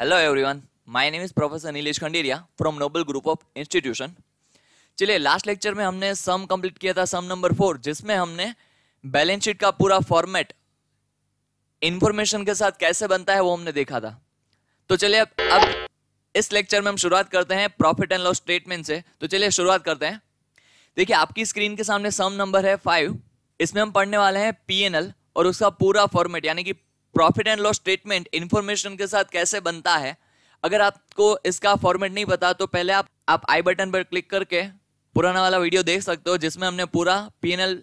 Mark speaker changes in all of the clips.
Speaker 1: Hello everyone my name is professor Nilesh Khanderia from Noble group of institution चलिए last lecture में हमने sum complete किया था सम नंबर फोर जिसमें हमने बैलेंस शीट का पूरा फॉर्मेट इंफॉर्मेशन के साथ कैसे बनता है वो हमने देखा था तो चलिए अब अब इस लेक्चर में हम शुरुआत करते हैं प्रॉफिट एंड लॉस स्टेटमेंट से तो चलिए शुरुआत करते हैं देखिए आपकी स्क्रीन के सामने सम नंबर है फाइव इसमें हम पढ़ने वाले हैं पी और उसका पूरा फॉर्मेट यानी कि profit and loss statement information के साथ कैसे बनता है अगर आपको इसका फॉर्मेट नहीं पता तो पहले आप आप आई बटन पर क्लिक करके पुराना वाला वीडियो देख सकते हो जिसमें हमने पूरा पीएनएल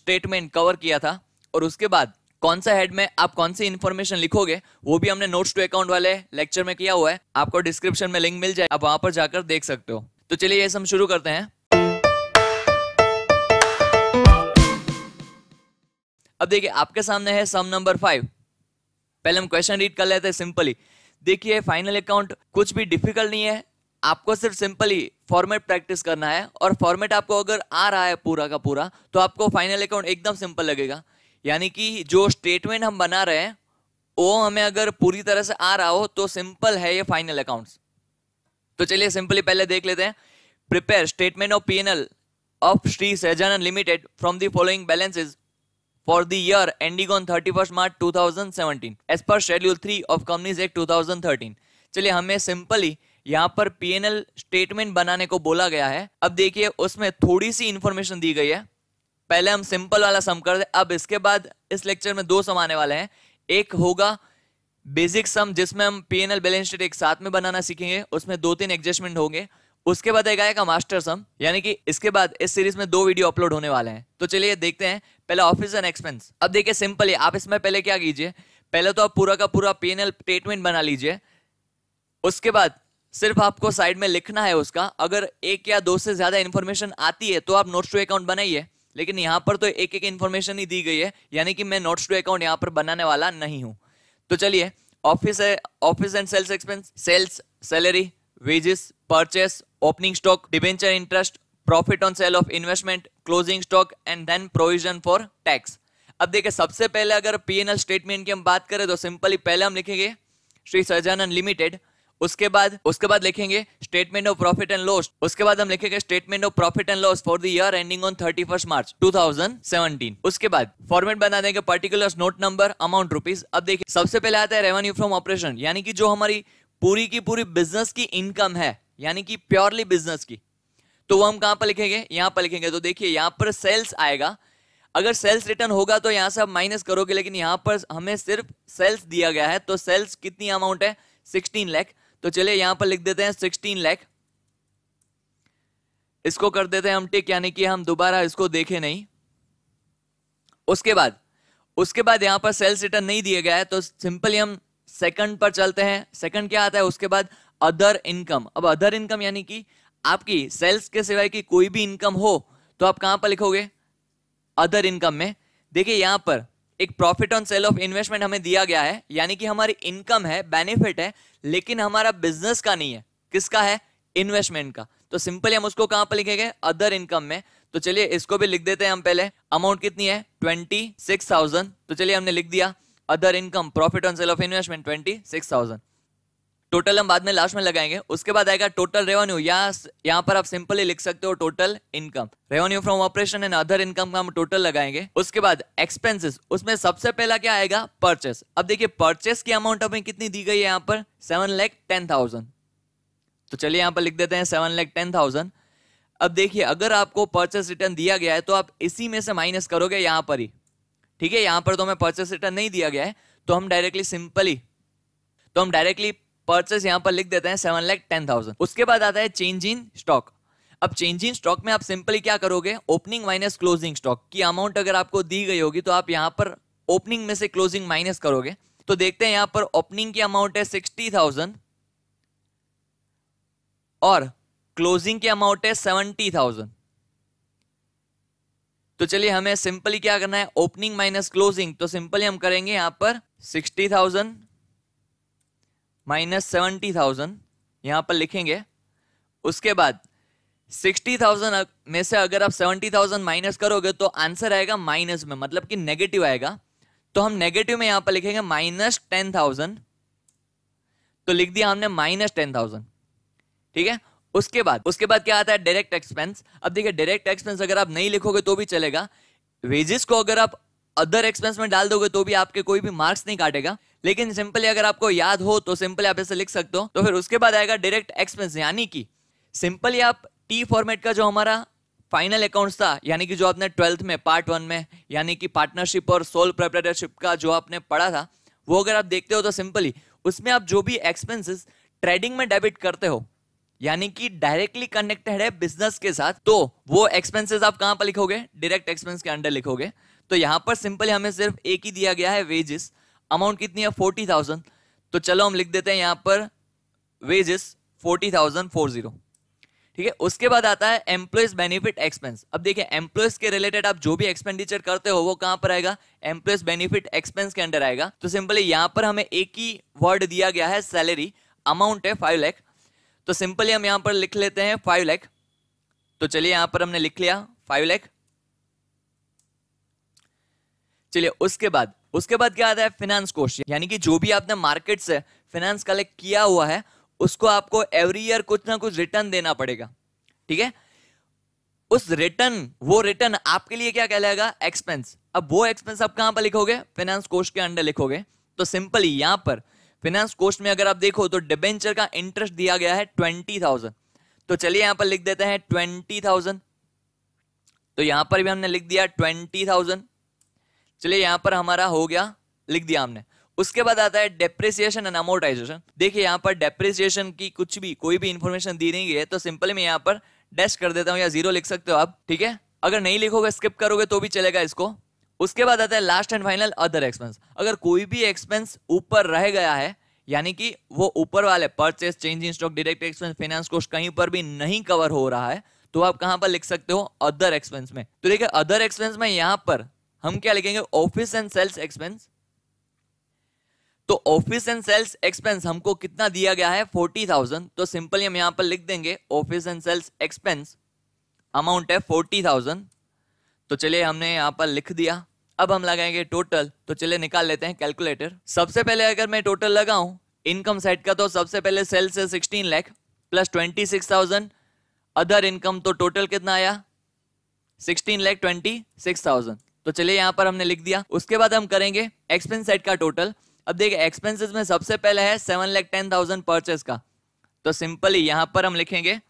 Speaker 1: स्टेटमेंट कवर किया था और उसके बाद कौन सा हेड में आप कौन सी इन्फॉर्मेशन लिखोगे वो भी हमने नोट्स टू अकाउंट वाले लेक्चर में किया हुआ है आपको डिस्क्रिप्शन में लिंक मिल जाए आप वहां पर जाकर देख सकते हो तो चलिए ये सब शुरू करते हैं अब देखिए आपके सामने है सम नंबर फाइव पहले हम क्वेश्चन रीड कर लेते हैं सिंपली देखिए फाइनल अकाउंट कुछ भी डिफिकल्ट नहीं है आपको सिर्फ सिंपली फॉर्मेट प्रैक्टिस करना है और फॉर्मेट आपको अगर आ रहा है पूरा का पूरा तो आपको फाइनल अकाउंट एकदम सिंपल लगेगा यानी कि जो स्टेटमेंट हम बना रहे हैं वो हमें अगर पूरी तरह से आ रहा हो तो सिंपल है ये फाइनल अकाउंट्स तो चलिए सिंपली पहले देख लेते हैं prepare statement of P of Shri Sahajanand limited from the following balances for the year ending on 31st March 2017 as per Schedule 3 of Companies Act 2013. चलिए हमें सिंपली यहाँ पर पी एन एल स्टेटमेंट बनाने को बोला गया है अब देखिए उसमें थोड़ी सी इंफॉर्मेशन दी गई है पहले हम सिंपल वाला सम कर दे अब इसके बाद इस लेक्चर में दो सम आने वाले हैं एक होगा बेसिक सम जिसमें हम P N L balance sheet एक साथ में बनाना सीखेंगे उसमें दो तीन एडजस्टमेंट होंगे उसके बाद एक आएगा मास्टर सम यानी कि इसके बाद इस सीरीज में दो वीडियो अपलोड होने वाले हैं तो चलिए देखते हैं पहले ऑफिस एंड एक्सपेंस अब देखिए सिंपल है आप इसमें पहले क्या कीजिए पहले तो आप पूरा का पूरा पी स्टेटमेंट बना लीजिए उसके बाद सिर्फ आपको साइड में लिखना है उसका अगर एक या दो से ज्यादा इन्फॉर्मेशन आती है तो आप नोट्स टू अकाउंट बनाइए लेकिन यहाँ पर तो एक एक इन्फॉर्मेशन ही दी गई है यानी कि मैं नोट्स टू अकाउंट यहाँ पर बनाने वाला नहीं हूँ तो चलिए ऑफिस है office and sales expense sales salary wages, purchase, opening stock, debenture interest, profit on sale of investment, closing stock and then provision for tax. अब देखे सबसे पहले अगर पी एन एल स्टेटमेंट की हम बात करें तो सिंपली पहले हम लिखेंगे श्री सजानंद लिमिटेड उसके बाद उसके बाद लिखेंगे statement of profit and loss उसके बाद हम लिखेंगे statement of profit and loss for the year ending on thirty first March two thousand seventeen उसके बाद फॉर्मेट बना देंगे particular note number amount rupees अब देखिए सबसे पहले आता है रेवेन्यू फ्रॉम ऑपरेशन यानी कि जो हमारी पूरी की पूरी बिजनेस की इनकम है यानी कि प्योरली बिजनेस की तो वो हम कहां पर लिखेंगे यहां पर लिखेंगे तो देखिए यहां पर सेल्स आएगा अगर सेल्स रिटर्न होगा तो यहां से आप माइनस करोगे लेकिन यहां पर हमें सिर्फ सेल्स दिया गया है तो सेल्स कितनी अमाउंट है सिक्सटीन लैख तो चलिए यहां पर लिख देते हैं सिक्सटीन लैख इसको कर देते हैं हम टिक यानी कि हम दोबारा इसको देखे नहीं उसके बाद उसके बाद यहां पर सेल्स रिटर्न नहीं दिया गया है तो सिंपली हम सेकंड पर चलते हैं सेकंड क्या आता है उसके बाद अदर इनकम अब अदर इनकम यानी कि आपकी सेल्स के सिवाय की कोई भी इनकम हो तो आप कहां पर लिखोगे अदर इनकम में देखिए यहां पर एक profit on sale of investment हमें दिया गया है यानी कि हमारी इनकम है बेनिफिट है लेकिन हमारा बिजनेस का नहीं है किसका है इन्वेस्टमेंट का तो सिंपली हम उसको कहां पर लिखेंगे अदर इनकम में तो चलिए इसको भी लिख देते हैं हम पहले अमाउंट कितनी है ट्वेंटी सिक्स थाउजेंड तो चलिए हमने लिख दिया other income profit on sale of investment twenty six thousand total हम बाद में लास्ट में लगाएंगे उसके बाद आएगा टोटल रेवेन्यू या यहाँ पर आप सिंपली लिख सकते हो total income revenue from operation and other income का हम टोटल लगाएंगे उसके बाद एक्सपेंसेस उसमें सबसे पहला क्या आएगा परचेस अब देखिए परचेस की अमाउंट हमें कितनी दी गई है यहाँ पर सेवन लैख टेन थाउजेंड तो चलिए यहाँ पर लिख देते हैं सेवन लैख टेन थाउजेंड अब देखिए अगर आपको परचेस रिटर्न दिया गया है तो आप इसी में से माइनस करोगे यहाँ पर ही ठीक है यहां पर तो हमें परचेस रिटर्न नहीं दिया गया है तो हम डायरेक्टली सिंपली तो हम डायरेक्टली परचेस यहां पर लिख देते हैं सेवन लैख टेन थाउजेंड उसके बाद आता है चेंज इन स्टॉक अब चेंज इन स्टॉक में आप सिंपली क्या करोगे ओपनिंग माइनस क्लोजिंग स्टॉक की अमाउंट अगर आपको दी गई होगी तो आप यहां पर ओपनिंग में से क्लोजिंग माइनस करोगे तो देखते हैं यहां पर ओपनिंग की अमाउंट है सिक्सटी थाउजेंड और क्लोजिंग की अमाउंट है सेवेंटी थाउजेंड तो चलिए हमें सिंपली क्या करना है ओपनिंग माइनस क्लोजिंग तो सिंपली हम करेंगे यहां पर sixty thousand minus seventy thousand यहां पर लिखेंगे उसके बाद सिक्सटी थाउजेंड में से अगर आप सेवेंटी थाउजेंड माइनस करोगे तो आंसर आएगा माइनस में मतलब कि नेगेटिव आएगा तो हम नेगेटिव में यहां पर लिखेंगे माइनस टेन थाउजेंड तो लिख दिया हमने माइनस टेन थाउजेंड ठीक है उसके बाद उसके बाद क्या आता है डायरेक्ट एक्सपेंस अब देखिए डायरेक्ट एक्सपेंस अगर आप नहीं लिखोगे तो भी चलेगा वेजेस को अगर आप अदर एक्सपेंस में डाल दोगे तो भी आपके कोई भी मार्क्स नहीं काटेगा लेकिन सिंपली अगर आपको याद हो तो सिंपली आप ऐसे लिख सकते हो तो फिर उसके बाद आएगा डायरेक्ट एक्सपेंस यानी कि सिंपली आप टी फॉर्मेट का जो हमारा फाइनल अकाउंट्स था यानी कि जो आपने ट्वेल्थ में पार्ट वन में यानी कि पार्टनरशिप और सोल प्रेपरेटरशिप का जो आपने पढ़ा था वो अगर आप देखते हो तो सिंपली उसमें आप जो भी एक्सपेंसेस ट्रेडिंग में डेबिट करते हो यानी कि डायरेक्टली कनेक्टेड है बिजनेस के साथ तो वो एक्सपेंसेस आप कहां पर लिखोगे डायरेक्ट एक्सपेंस के अंडर लिखोगे तो यहां पर सिंपली हमें सिर्फ एक ही दिया गया है वेजेस अमाउंट कितनी है फोर्टी थाउजेंड तो चलो हम लिख देते हैं यहां पर wages forty thousand four zero ठीक है उसके बाद आता है एम्प्लॉयज बेनिफिट एक्सपेंस अब देखिए एम्प्लॉयज के रिलेटेड आप जो भी एक्सपेंडिचर करते हो वो कहां पर आएगा एम्प्लॉयज बेनिफिट एक्सपेंस के अंडर आएगा तो सिंपली यहां पर हमें एक ही वर्ड दिया गया है सैलरी अमाउंट है फाइव लैख तो सिंपली हम यहां पर लिख लेते हैं फाइव लैख तो चलिए यहां पर हमने लिख लिया फाइव लैख चलिए उसके बाद उसके बाद क्या आता है फिनेंस कोर्स यानी कि जो भी आपने मार्केट से फिनेंस कलेक्ट किया हुआ है उसको आपको एवरी ईयर कुछ ना कुछ रिटर्न देना पड़ेगा ठीक है उस रिटर्न वो रिटर्न आपके लिए क्या कहलाएगा एक्सपेंस अब वो एक्सपेंस आप कहां पर लिखोगे फिनेंस कोर्स के अंडर लिखोगे तो सिंपली यहां पर फिनेंस कोस्ट में अगर आप देखो तो डिबेंचर का इंटरेस्ट दिया गया है ट्वेंटी थाउजेंड तो चलिए यहां पर लिख देते हैं ट्वेंटी थाउजेंड तो यहां पर भी हमने लिख दिया ट्वेंटी थाउजेंड चलिए यहां पर हमारा हो गया लिख दिया हमने उसके बाद आता है डेप्रिसिएशन एंड अमोटाइजेशन देखिए यहां पर डेप्रिसिएशन की कुछ भी कोई भी इंफॉर्मेशन दी नहीं है तो सिंपली मैं यहाँ पर डैश कर देता हूँ या जीरो लिख सकते हो आप ठीक है अगर नहीं लिखोगे स्किप करोगे तो भी चलेगा इसको उसके बाद आता है last and final other expense अगर कोई भी एक्सपेंस ऊपर रह गया है यानी कि वो ऊपर वाले purchase change in stock direct expense finance cost कहीं पर भी नहीं कवर हो रहा है तो आप कहां पर लिख सकते हो अदर एक्सपेंस में तो देखिए अदर एक्सपेंस में यहां पर हम क्या लिखेंगे ऑफिस एंड सेल्स एक्सपेंस तो ऑफिस एंड सेल्स एक्सपेंस हमको कितना दिया गया है फोर्टी थाउजेंड तो सिंपली हम यहां पर लिख देंगे office and sales expense amount है फोर्टी थाउजेंड तो चलिए हमने यहाँ पर लिख दिया अब हम लगाएंगे टोटल तो चलिए निकाल लेते हैं कैलकुलेटर सबसे पहले अगर मैं टोटल लगाऊं इनकम साइड का तो सबसे पहले सेल से 16 लाख प्लस 26,000 अदर इनकम तो टोटल कितना आया 16 लाख 26,000 तो चलिए यहाँ पर हमने लिख दिया उसके बाद हम करेंगे एक्सपेंस साइड का टोटल अब देखिए एक्सपेंसिस में सबसे पहले है seven lakh ten thousand purchase का तो सिंपली यहाँ पर हम लिखेंगे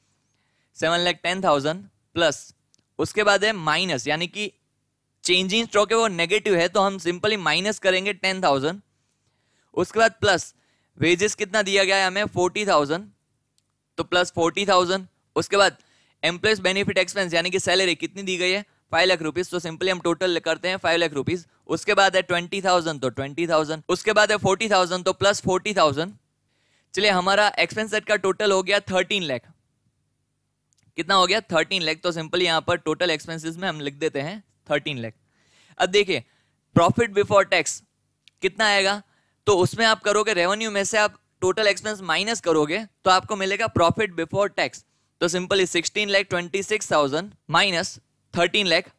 Speaker 1: seven lakh ten thousand plus उसके बाद है माइनस यानी कि चेंजिंग स्टॉक है वो नेगेटिव है तो हम सिंपली माइनस करेंगे टेन थाउजेंड उसके बाद प्लस वेजेस कितना दिया गया है हमें फोर्टी थाउजेंड तो प्लस फोर्टी थाउजेंड उसके बाद एम्प्लॉयज बेनिफिट एक्सपेंस यानी कि सैलरी कितनी दी गई है फाइव लाख रुपीज तो सिंपली हम टोटल करते हैं फाइव लाख रुपीज उसके बाद है ट्वेंटी थाउजेंड तो ट्वेंटी थाउजेंड उसके बाद है फोर्टी थाउजेंड तो प्लस फोर्टी थाउजेंड चलिए हमारा एक्सपेंस सेट का टोटल हो गया थर्टीन लाख कितना हो गया थर्टीन लैख तो सिंपल यहाँ पर टोटल एक्सपेंसिस में हम लिख देते हैं थर्टीन लैख अब देखिए प्रॉफिट बिफोर टैक्स कितना आएगा तो उसमें आप करोगे रेवेन्यू में से आप टोटल एक्सपेंस माइनस करोगे तो आपको मिलेगा प्रॉफिट बिफोर टैक्स तो simply sixteen lakh twenty six thousand minus thirteen lakh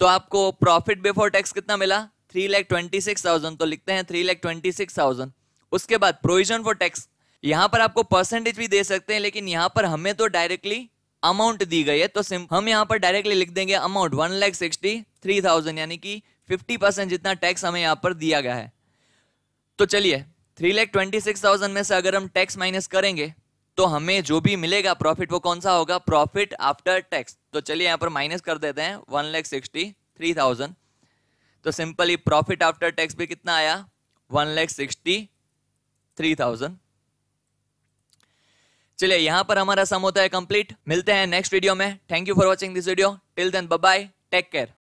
Speaker 1: तो आपको प्रॉफिट बिफोर टैक्स कितना मिला three lakh twenty six thousand तो लिखते हैं three lakh twenty six thousand उसके बाद प्रोविजन फॉर टैक्स यहां पर आपको परसेंटेज भी दे सकते हैं लेकिन यहां पर हमें तो डायरेक्टली अमाउंट दी गई है तो हम यहां पर डायरेक्टली लिख देंगे amount one lakh sixty three thousand यानी कि फिफ्टी परसेंट जितना टैक्स हमें यहां पर दिया गया है तो चलिए three lakh twenty six thousand में से अगर हम टैक्स माइनस करेंगे तो हमें जो भी मिलेगा प्रॉफिट वो कौन सा होगा प्रॉफिट आफ्टर टैक्स तो चलिए यहां पर माइनस कर देते हैं one lakh sixty three thousand तो सिंपली प्रॉफिट आफ्टर टैक्स भी कितना आया one lakh sixty three thousand चलिए यहाँ पर हमारा सम होता है कंप्लीट मिलते हैं नेक्स्ट वीडियो में thank you for watching this video till then bye take care